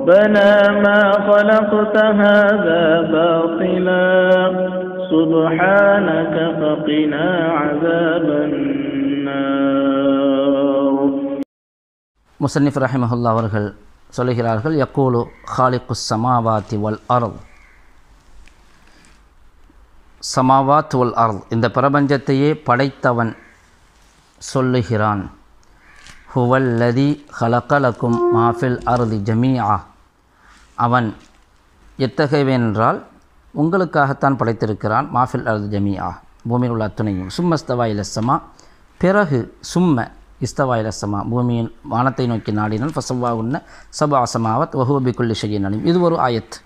ربنا ما خلقت هذا باطلا سبحانك فقنا عذاب النار مسنف رحمه الله ورحل صلح الرحل يقول خالق السماوات والأرض والأرض சமாவாத் உல் அர்த் இந்த هو الذي خلق لكم ما في الأرض جميعاً அவன் எத்தகையவென்றால் உங்களுக்காகத்தான் படைத்திருக்கிறான் மாஃபில் அல் ஜமியா பூமியில் உள்ள அத்துணையும் சும்மஸ்தவா இலசமா பிறகு சும்ம இஸ்தவா இலசமா பூமியின் வானத்தை நோக்கி நாடினால் ஃபசவ்வா உன்ன சப ஆசமாவத் வஹூபிக்குள்ளி ஷெயின் இது ஒரு ஆயத்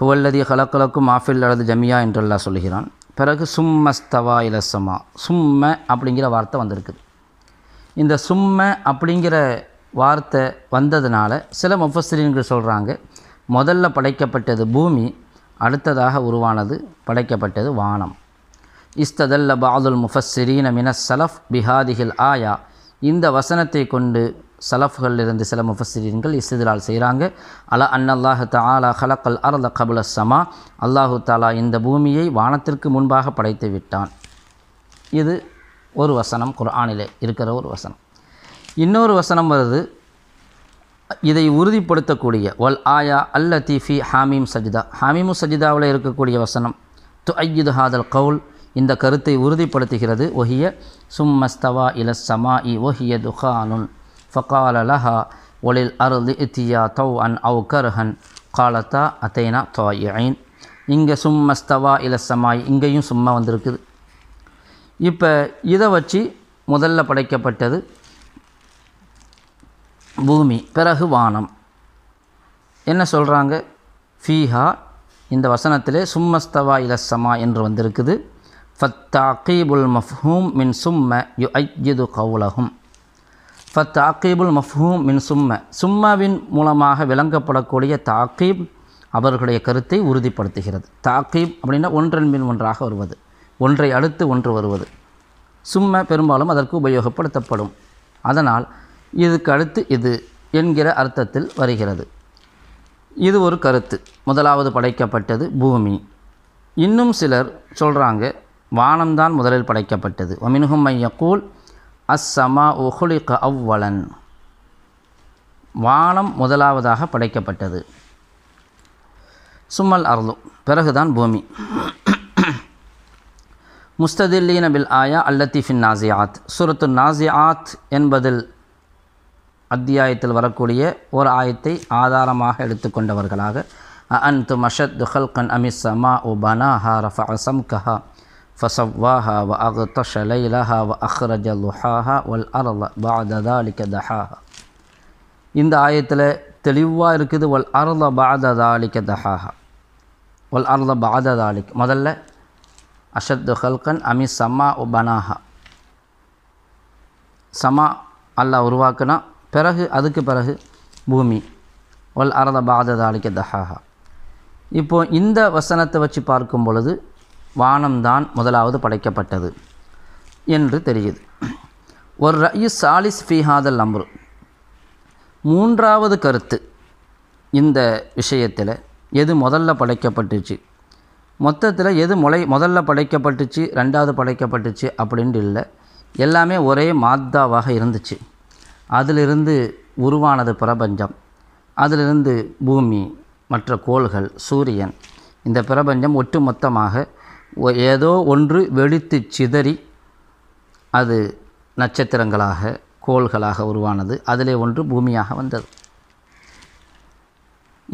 ஹுவல்லதி ஹலக்கலக்கும் மாஃபில் அல்லது ஜமியா என்றெல்லாம் சொல்கிறான் பிறகு சும்மஸ்தவா இலசமா சும்ம அப்படிங்கிற வார்த்தை வந்திருக்குது இந்த சும்ம அப்படிங்கிற வார்த்தை வந்ததுனால சில முஃபஸ்ரீன்கள் சொல்கிறாங்க முதல்ல படைக்கப்பட்டது பூமி அடுத்ததாக உருவானது படைக்கப்பட்டது வானம் இஸ்ததல்ல பாதுல் முஃபஸ்ரீன மின சலஃப் பிஹாதிகள் ஆயா இந்த வசனத்தை கொண்டு சலஃப்கள் இருந்து சில முஃபஸ்ரீன்கள் இஸ்திலால் செய்கிறாங்க அல அன்னல்லாஹு தாலா ஹலக்கல் அரத கபுல சமா அல்லாஹு தாலா இந்த பூமியை வானத்திற்கு முன்பாக படைத்து விட்டான் இது ஒரு வசனம் குர்ஆனிலே இருக்கிற ஒரு வசனம் இன்னொரு வசனம் வருது இதை உறுதிப்படுத்தக்கூடிய வல் ஆயா அல்ல தீஃபி ஹாமீம் சஜிதா ஹாமீமு சஜிதாவில் இருக்கக்கூடிய வசனம் து ஐயுது ஹாதல் கவுல் இந்த கருத்தை உறுதிப்படுத்துகிறது ஒஹிய சும்மஸ்தவா இல சமா இ ஒஹிய துஹானுன் ஃபகால லஹா ஒலில் அருள் இத்தியா தௌ அன் அவு கர்ஹன் காலத்தா அத்தைனா தோயின் இங்கே சும்மஸ்தவா இல சமாய் இங்கேயும் சும்மா வந்திருக்குது இப்போ இதை வச்சு முதல்ல படைக்கப்பட்டது பூமி பிறகு வானம் என்ன சொல்கிறாங்க ஃபீஹா இந்த வசனத்திலே சும்மஸ்தவா இலசமா என்று வந்திருக்குது ஃபத் தாக்கீபுல் மஃஹூம் மின் சும்ம யு ஐயது கவுலகும் தாக்கீபுல் மஃஹூம் மின் சும்ம சும்மாவின் மூலமாக விளங்கப்படக்கூடிய தாக்கீப் அவர்களுடைய கருத்தை உறுதிப்படுத்துகிறது தாக்கீப் அப்படின்னா ஒன்றன் மின் ஒன்றாக வருவது ஒன்றை அடுத்து ஒன்று வருவது சும்ம பெரும்பாலும் அதற்கு உபயோகப்படுத்தப்படும் அதனால் இதுக்கு அடுத்து இது என்கிற அர்த்தத்தில் வருகிறது இது ஒரு கருத்து முதலாவது படைக்கப்பட்டது பூமி இன்னும் சிலர் சொல்கிறாங்க வானம்தான் முதலில் படைக்கப்பட்டது ஒமின்ஹும் மையக்கூல் அஸ்ஸமா உஹுலிக அவ்வளன் வானம் முதலாவதாக படைக்கப்பட்டது சும்மல் அருளும் பிறகுதான் பூமி முஸ்ததில்லீன பில் ஆயா அல்லத்தீஃபின் நாசியாத் சுரத்து நாசியாத் என்பதில் அத்தியாயத்தில் வரக்கூடிய ஒரு ஆயத்தை ஆதாரமாக எடுத்துக்கொண்டவர்களாக அன் து மஷத் துஹல்கன் அமிஸ் சமா ஓ பனாஹா ரஃப அசம் கஹா ஃபசவ்வாஹா வ அகுத்தஷ லைலஹா வ அஹ்ரஜ லுஹாஹா வல் அரல பாததாலிக தஹாஹா இந்த ஆயத்தில் தெளிவாக இருக்குது வல் அருள பாததாலிக தஹாஹா வல் அர்ல பாததாலிக் முதல்ல அஷத்து ஹல்கன் அமி சம்மா உ பனாஹா சமா அல்லாஹ் உருவாக்குனா பிறகு அதுக்கு பிறகு பூமி வல் அரத பாத அழிக்க தஹாஹா இப்போது இந்த வசனத்தை வச்சு பார்க்கும் பொழுது வானம்தான் முதலாவது படைக்கப்பட்டது என்று தெரியுது ஒரு ரயு சாலிஸ் ஃபிஹாதல் அம்ரு மூன்றாவது கருத்து இந்த விஷயத்தில் எது முதல்ல படைக்கப்பட்டுச்சு மொத்தத்தில் எது முளை முதல்ல படைக்கப்பட்டுச்சு ரெண்டாவது படைக்கப்பட்டுச்சு அப்படின்ட்டு இல்லை எல்லாமே ஒரே மாத்தாவாக இருந்துச்சு அதிலிருந்து உருவானது பிரபஞ்சம் அதிலிருந்து பூமி மற்ற கோள்கள் சூரியன் இந்த பிரபஞ்சம் ஒட்டுமொத்தமாக ஏதோ ஒன்று வெடித்து சிதறி அது நட்சத்திரங்களாக கோள்களாக உருவானது அதிலே ஒன்று பூமியாக வந்தது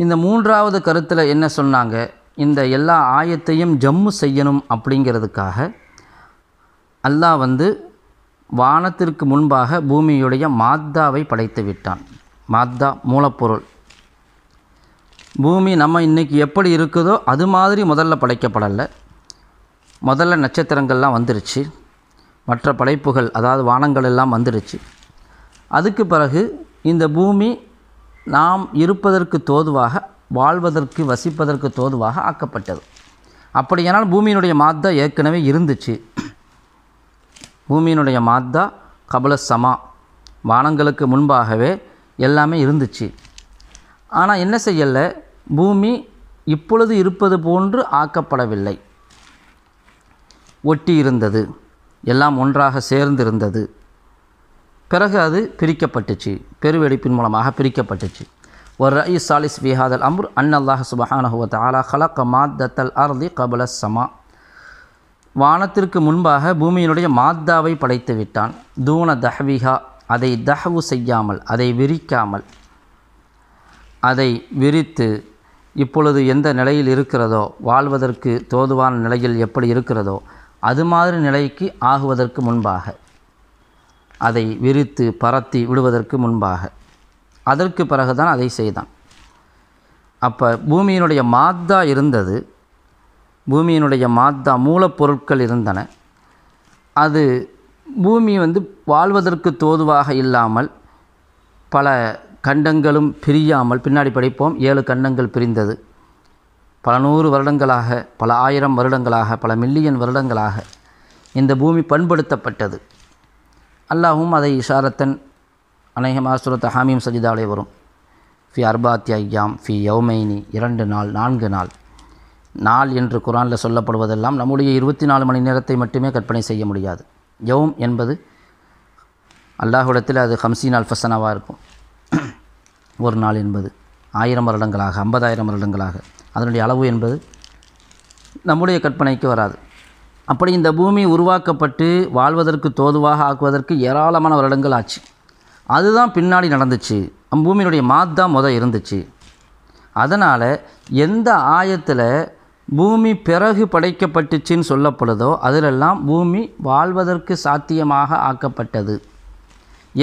இந்த மூன்றாவது கருத்தில் என்ன சொன்னாங்க இந்த எல்லா ஆயத்தையும் ஜம்மு செய்யணும் அப்படிங்கிறதுக்காக அல்லாஹ் வந்து வானத்திற்கு முன்பாக பூமியுடைய மாத்தாவை படைத்து விட்டான் மாத்தா மூலப்பொருள் பூமி நம்ம இன்றைக்கி எப்படி இருக்குதோ அது மாதிரி முதல்ல படைக்கப்படலை முதல்ல நட்சத்திரங்கள்லாம் வந்துருச்சு மற்ற படைப்புகள் அதாவது வானங்கள் எல்லாம் வந்துருச்சு அதுக்கு பிறகு இந்த பூமி நாம் இருப்பதற்கு தோதுவாக வாழ்வதற்கு வசிப்பதற்கு தோதுவாக ஆக்கப்பட்டது அப்படியானால் பூமியினுடைய மாத்தா ஏற்கனவே இருந்துச்சு பூமியினுடைய மாத்தா கபல சமா வானங்களுக்கு முன்பாகவே எல்லாமே இருந்துச்சு ஆனால் என்ன செய்யலை பூமி இப்பொழுது இருப்பது போன்று ஆக்கப்படவில்லை ஒட்டி இருந்தது எல்லாம் ஒன்றாக சேர்ந்திருந்தது பிறகு அது பிரிக்கப்பட்டுச்சு பெருவெடிப்பின் மூலமாக பிரிக்கப்பட்டுச்சு ஒரு ரயிஸ் சாலிஸ் விஹாதல் அம்ரு அன்னல்லாஹ் சுபஹானஹுவத் ஆலா ஹலக்க மாத்தத்தல் அர்தி கபல சமா வானத்திற்கு முன்பாக பூமியினுடைய மாத்தாவை படைத்து விட்டான் தூண தஹ்விகா அதை தஹவு செய்யாமல் அதை விரிக்காமல் அதை விரித்து இப்பொழுது எந்த நிலையில் இருக்கிறதோ வாழ்வதற்கு தோதுவான நிலையில் எப்படி இருக்கிறதோ அது மாதிரி நிலைக்கு ஆகுவதற்கு முன்பாக அதை விரித்து பரத்தி விடுவதற்கு முன்பாக அதற்கு பிறகுதான் அதை செய்தான் அப்போ பூமியினுடைய மாத்தா இருந்தது பூமியினுடைய மாத்தா மூலப்பொருட்கள் இருந்தன அது பூமி வந்து வாழ்வதற்கு தோதுவாக இல்லாமல் பல கண்டங்களும் பிரியாமல் பின்னாடி படிப்போம் ஏழு கண்டங்கள் பிரிந்தது பல நூறு வருடங்களாக பல ஆயிரம் வருடங்களாக பல மில்லியன் வருடங்களாக இந்த பூமி பண்படுத்தப்பட்டது அல்லாஹும் அதை இஷாரத்தன் அநேகமாக சுரத்த ஹாமியம் சஜிதாலே வரும் ஃபி அர்பாத்தி ஐயாம் ஃபி யௌமைனி இரண்டு நாள் நான்கு நாள் நாள் என்று குரானில் சொல்லப்படுவதெல்லாம் நம்முடைய இருபத்தி நாலு மணி நேரத்தை மட்டுமே கற்பனை செய்ய முடியாது யவும் என்பது அல்லாஹுடத்தில் அது ஹம்சீன் ஃபசனாவாக இருக்கும் ஒரு நாள் என்பது ஆயிரம் வருடங்களாக ஐம்பதாயிரம் வருடங்களாக அதனுடைய அளவு என்பது நம்முடைய கற்பனைக்கு வராது அப்படி இந்த பூமி உருவாக்கப்பட்டு வாழ்வதற்கு தோதுவாக ஆக்குவதற்கு ஏராளமான வருடங்கள் ஆச்சு அதுதான் பின்னாடி நடந்துச்சு பூமியினுடைய மாத் தான் முத இருந்துச்சு அதனால் எந்த ஆயத்தில் பூமி பிறகு படைக்கப்பட்டுச்சின்னு சொல்லப்படுதோ அதிலெல்லாம் பூமி வாழ்வதற்கு சாத்தியமாக ஆக்கப்பட்டது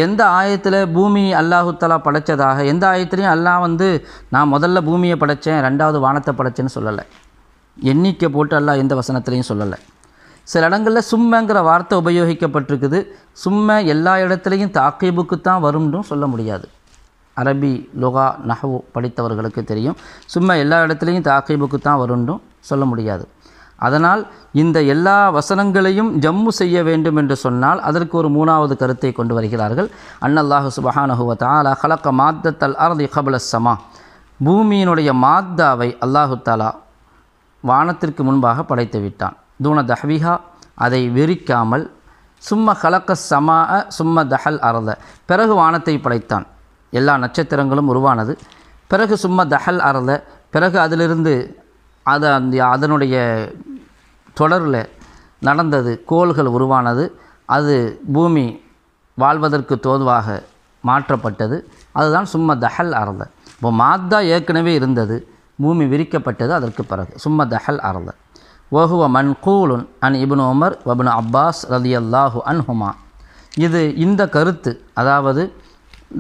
எந்த ஆயத்தில் பூமி அல்லாஹுத்தலா படைத்ததாக எந்த ஆயத்துலேயும் அல்லாஹ் வந்து நான் முதல்ல பூமியை படைத்தேன் ரெண்டாவது வானத்தை படைச்சேன்னு சொல்லலை எண்ணிக்கை போட்டு அல்லாஹ் எந்த வசனத்துலேயும் சொல்லலை சில இடங்களில் சும்மைங்கிற வார்த்தை உபயோகிக்கப்பட்டிருக்குது சும்மை எல்லா இடத்துலையும் தாக்கீபுக்கு தான் வரும்னு சொல்ல முடியாது அரபி லுகா நஹவு படித்தவர்களுக்கு தெரியும் சும்மா எல்லா இடத்துலையும் தாக்கீபுக்கு தான் வருண்டும் சொல்ல முடியாது அதனால் இந்த எல்லா வசனங்களையும் ஜம்மு செய்ய வேண்டும் என்று சொன்னால் அதற்கு ஒரு மூணாவது கருத்தை கொண்டு வருகிறார்கள் அன்னல்லாஹு சுபஹானஹுவ தாலா ஹலக்க மாத்தத்தல் அர்தி சமா பூமியினுடைய மாத்தாவை அல்லாஹு தாலா வானத்திற்கு முன்பாக படைத்து விட்டான் தூன தஹ்விஹா அதை வெறிக்காமல் சும்ம கலக்க சமா சும்ம தஹல் அறத பிறகு வானத்தை படைத்தான் எல்லா நட்சத்திரங்களும் உருவானது பிறகு சும்மா தஹல் அறல பிறகு அதிலிருந்து அது அந்த அதனுடைய தொடரில் நடந்தது கோள்கள் உருவானது அது பூமி வாழ்வதற்கு தோதுவாக மாற்றப்பட்டது அதுதான் சும்மா தஹல் அறல இப்போ மாத்தா ஏற்கனவே இருந்தது பூமி விரிக்கப்பட்டது அதற்கு பிறகு சும்மா தஹல் அறல ஒஹுவ கூலுன் அன் இபுன் உமர் வபுன் அப்பாஸ் ரதி அல்லாஹு ஹுமா இது இந்த கருத்து அதாவது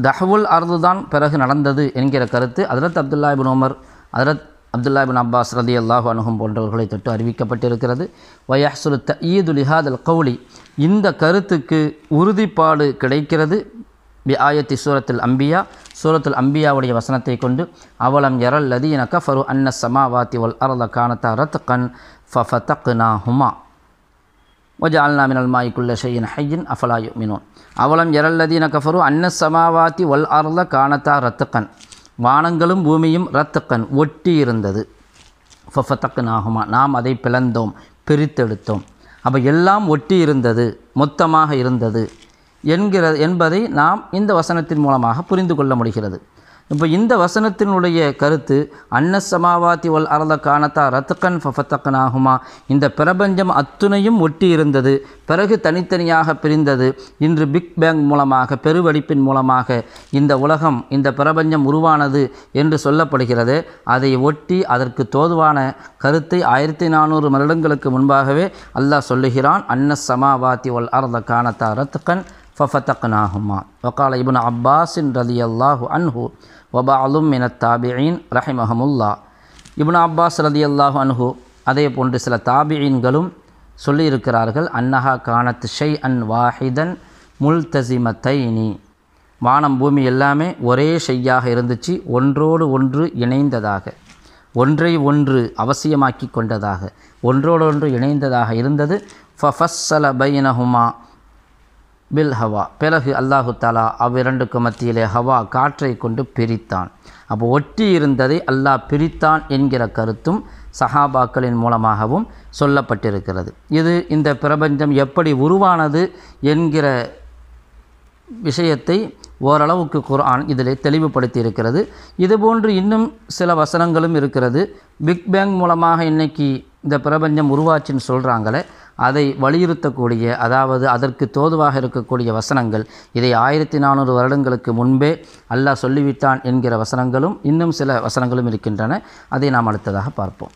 தஹவுல் அர்து தான் பிறகு நடந்தது என்கிற கருத்து அதரத் அப்துல்லா இபின் உமர் அதரத் அப்துல்லா இபின் அப்பாஸ் ரதி அல்லாஹு அனுகும் போன்றவர்களை தொட்டு அறிவிக்கப்பட்டிருக்கிறது வயஹ்சுல் தயீது லிஹாத் அல் கவுலி இந்த கருத்துக்கு உறுதிப்பாடு கிடைக்கிறது பி ஆயத்தி சூரத்தில் அம்பியா சூரத்தில் அம்பியாவுடைய வசனத்தை கொண்டு அவலம் எரல் லதீன கஃபரு அன்ன சமாவாத்தி ஒல் அரத கானத்தா ரத் கன் ஃபஃபத் நாஹுமா ஒஜால்னா மினல் மாய்க்குள்ள ஷெயின் ஹையின் அஃபலாயு மினோன் அவலம் எரல்லதீன கஃபரு அன்ன சமாவாத்தி வல் அர்ல காணத்தா ரத்துக்கன் வானங்களும் பூமியும் ரத்துக்கன் ஒட்டி இருந்தது ஃபஃபத்தக்கு நாகுமா நாம் அதை பிளந்தோம் பிரித்தெடுத்தோம் அப்போ எல்லாம் ஒட்டி இருந்தது மொத்தமாக இருந்தது என்கிற என்பதை நாம் இந்த வசனத்தின் மூலமாக புரிந்து கொள்ள முடிகிறது இப்போ இந்த வசனத்தினுடைய கருத்து அன்ன சமாவாத்தி ஒல் அரத காணத்தா ரத்துக்கன் ஆகுமா இந்த பிரபஞ்சம் அத்துணையும் ஒட்டி இருந்தது பிறகு தனித்தனியாக பிரிந்தது இன்று பிக் பேங் மூலமாக பெருவெடிப்பின் மூலமாக இந்த உலகம் இந்த பிரபஞ்சம் உருவானது என்று சொல்லப்படுகிறது அதை ஒட்டி அதற்கு தோதுவான கருத்தை ஆயிரத்தி நானூறு வருடங்களுக்கு முன்பாகவே அல்லாஹ் சொல்லுகிறான் அன்ன சமாவாத்தி ஒல் அரத காணத்தா ரத்துக்கன் ஆகுமா ஒகால இபுன் அப்பாஸின் ரதி அல்லாஹு அன்ஹூ வபாலும் மின தாபியின் ரஹிமஹமுல்லா இப்னு அப்பாஸ் ரதி அல்லாஹு அன்ஹு அதே போன்று சில தாபியின்களும் சொல்லியிருக்கிறார்கள் அன்னஹா கானத் ஷை அன் வாஹிதன் தைனி வானம் பூமி எல்லாமே ஒரே ஷையாக இருந்துச்சு ஒன்றோடு ஒன்று இணைந்ததாக ஒன்றை ஒன்று அவசியமாக்கி கொண்டதாக ஒன்றோடொன்று இணைந்ததாக இருந்தது ஃபஃபஸ்ஸல பைனஹுமா பில் ஹவா பிறகு அல்லாஹு தாலா அவ்விரண்டுக்கு மத்தியிலே ஹவா காற்றை கொண்டு பிரித்தான் அப்போ ஒட்டி இருந்ததை அல்லாஹ் பிரித்தான் என்கிற கருத்தும் சஹாபாக்களின் மூலமாகவும் சொல்லப்பட்டிருக்கிறது இது இந்த பிரபஞ்சம் எப்படி உருவானது என்கிற விஷயத்தை ஓரளவுக்கு குர்ஆன் இதில் தெளிவுபடுத்தி இருக்கிறது இதுபோன்று இன்னும் சில வசனங்களும் இருக்கிறது பிக் பேங் மூலமாக இன்றைக்கி இந்த பிரபஞ்சம் உருவாச்சுன்னு சொல்கிறாங்களே அதை வலியுறுத்தக்கூடிய அதாவது அதற்கு தோதுவாக இருக்கக்கூடிய வசனங்கள் இதை ஆயிரத்தி நானூறு வருடங்களுக்கு முன்பே அல்லாஹ் சொல்லிவிட்டான் என்கிற வசனங்களும் இன்னும் சில வசனங்களும் இருக்கின்றன அதை நாம் அடுத்ததாக பார்ப்போம்